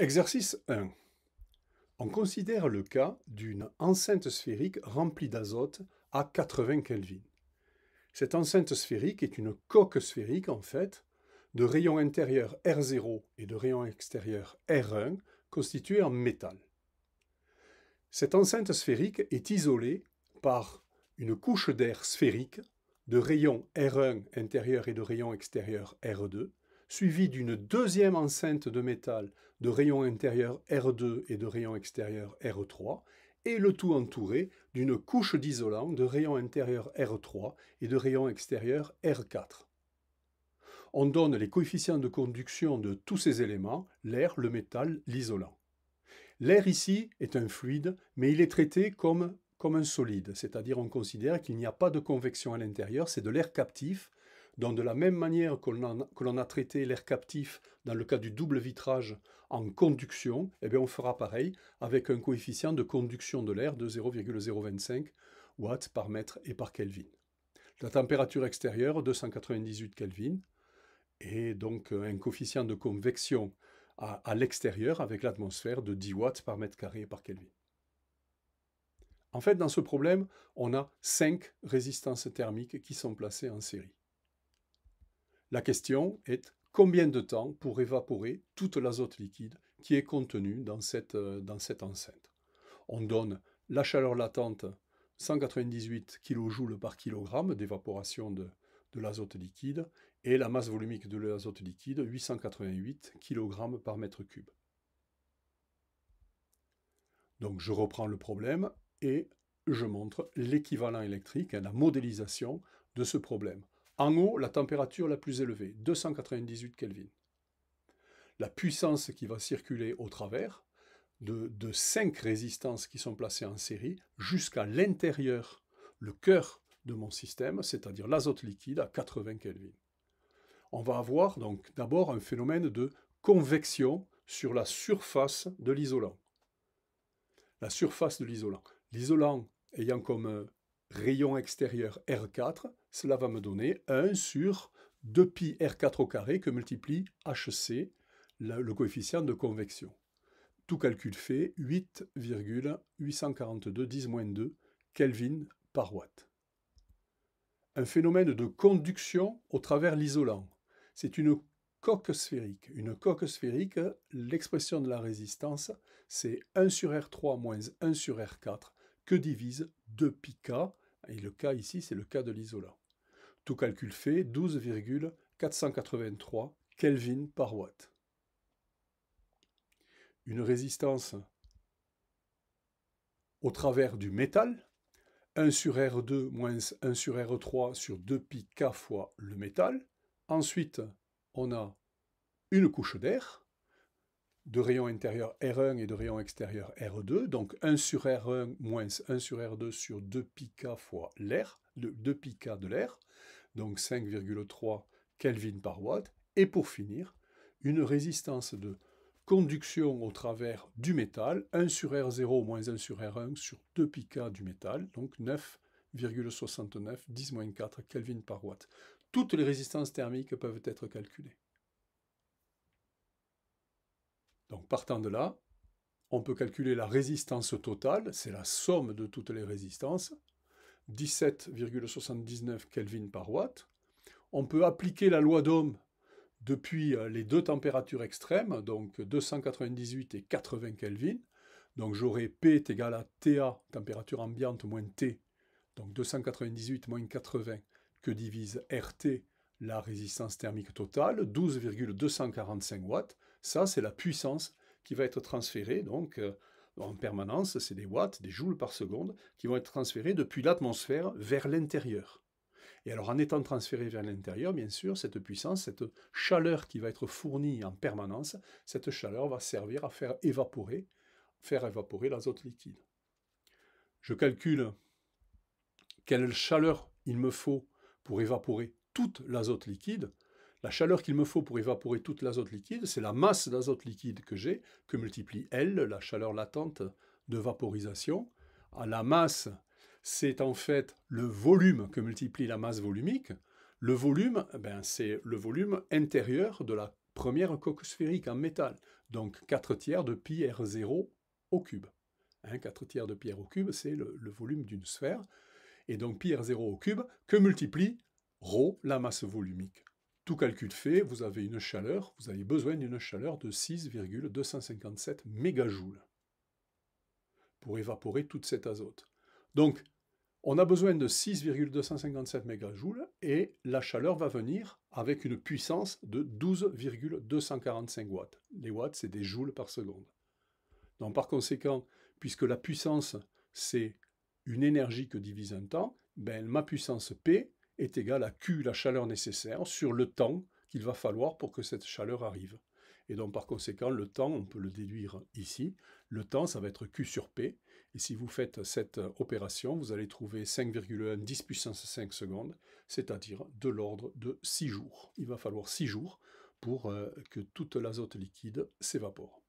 Exercice 1. On considère le cas d'une enceinte sphérique remplie d'azote à 80 Kelvin. Cette enceinte sphérique est une coque sphérique en fait, de rayon intérieur R0 et de rayon extérieur R1 constituée en métal. Cette enceinte sphérique est isolée par une couche d'air sphérique de rayon R1 intérieur et de rayon extérieur R2 suivi d'une deuxième enceinte de métal de rayon intérieur R2 et de rayon extérieur R3, et le tout entouré d'une couche d'isolant de rayon intérieur R3 et de rayon extérieur R4. On donne les coefficients de conduction de tous ces éléments, l'air, le métal, l'isolant. L'air ici est un fluide, mais il est traité comme, comme un solide, c'est-à-dire on considère qu'il n'y a pas de convection à l'intérieur, c'est de l'air captif, donc de la même manière que l'on a, traité l'air captif dans le cas du double vitrage en conduction, eh bien on fera pareil avec un coefficient de conduction de l'air de 0,025 watts par mètre et par Kelvin. La température extérieure, 298 Kelvin, et donc euh, un coefficient de convection à, à l'extérieur avec l'atmosphère de 10 watts par mètre carré et par Kelvin. En fait, dans ce problème, on a 5 résistances thermiques qui sont placées en série. La question est combien de temps pour évaporer toute l'azote liquide qui est contenu dans cette, euh, dans cette enceinte. On donne la chaleur latente 198 kJ par kg d'évaporation de, de l'azote liquide et la masse volumique de l'azote liquide 888 kg par mètre cube. Donc je reprends le problème et je montre l'équivalent électrique, la modélisation de ce problème. En haut, la température la plus élevée, 298 Kelvin. La puissance qui va circuler au travers de, cinq résistances qui sont placées en série jusqu'à l'intérieur, le cœur de mon système, c'est-à-dire l'azote liquide à 80 Kelvin. On va avoir donc d'abord un phénomène de convection sur la surface de l'isolant. La surface de l'isolant. L'isolant ayant comme euh, rayon extérieur R4, cela va me donner 1 sur 2pi R4 au carré que multiplie HC, le coefficient de convection. Tout calcul fait, 8,842 10 2 Kelvin par watt. Un phénomène de conduction au travers l'isolant. C'est une coque sphérique. Une coque sphérique, l'expression de la résistance, c'est 1 sur R3 moins 1 sur R4 que divise 2 pi et le cas ici, c'est le cas de l'isola. Tout calcul fait, 12,483 Kelvin par watt. Une résistance au travers du métal, 1 sur R2 moins 1 sur R3 sur 2 k fois le métal. Ensuite, on a une couche d'air de rayon intérieur R1 et de rayon extérieur R2, donc 1 sur R1 moins 1 sur R2 sur 2 k fois l'air, 2 k de l'air, donc 5,3 Kelvin par watt, et pour finir, une résistance de conduction au travers du métal, 1 sur R0 moins 1 sur R1 sur 2 k du métal, donc 9,69 10 4 Kelvin par watt. Toutes les résistances thermiques peuvent être calculées. Donc partant de là, on peut calculer la résistance totale, c'est la somme de toutes les résistances, 17,79 Kelvin par watt. On peut appliquer la loi d'Ohm depuis euh, les deux températures extrêmes, donc 298 et 80 Kelvin. Donc j'aurai P est égal à TA, température ambiante, moins T, donc 298 moins 80, que divise RT, la résistance thermique totale, 12,245 watts. Ça, c'est la puissance qui va être transférée, donc euh, en permanence, c'est des watts, des joules par seconde, qui vont être transférés depuis l'atmosphère vers l'intérieur. Et alors en étant transférés vers l'intérieur, bien sûr, cette puissance, cette chaleur qui va être fournie en permanence, cette chaleur va servir à faire évaporer, faire évaporer l'azote liquide. Je calcule quelle chaleur il me faut pour évaporer toute l'azote liquide, la chaleur qu'il me faut pour évaporer toute l'azote liquide, c'est la masse d'azote liquide que j'ai, que multiplie L, la chaleur latente de vaporisation. À la masse, c'est en fait le volume que multiplie la masse volumique. Le volume, eh ben, c'est le volume intérieur de la première coque sphérique en métal, donc 4 tiers de pi R0 au cube. 4 hein, tiers de pi R au cube, c'est le, le volume d'une sphère. Et donc pi R0 au cube que multiplie ρ, la masse volumique. Tout calcul fait, vous avez une chaleur, vous avez besoin d'une chaleur de 6,257 mégajoules pour évaporer toute cet azote. Donc, on a besoin de 6,257 mégajoules et la chaleur va venir avec une puissance de 12,245 watts. Les watts, c'est des joules par seconde. Donc par conséquent, puisque la puissance, c'est une énergie que divise un temps, ben, ma puissance P, est égal à Q, la chaleur nécessaire, sur le temps qu'il va falloir pour que cette chaleur arrive. Et donc par conséquent, le temps, on peut le déduire ici. Le temps, ça va être Q sur P. Et si vous faites cette opération, vous allez trouver 5,1 10 puissance 5 secondes, c'est-à-dire de l'ordre de 6 jours. Il va falloir 6 jours pour euh, que toute l'azote liquide s'évapore.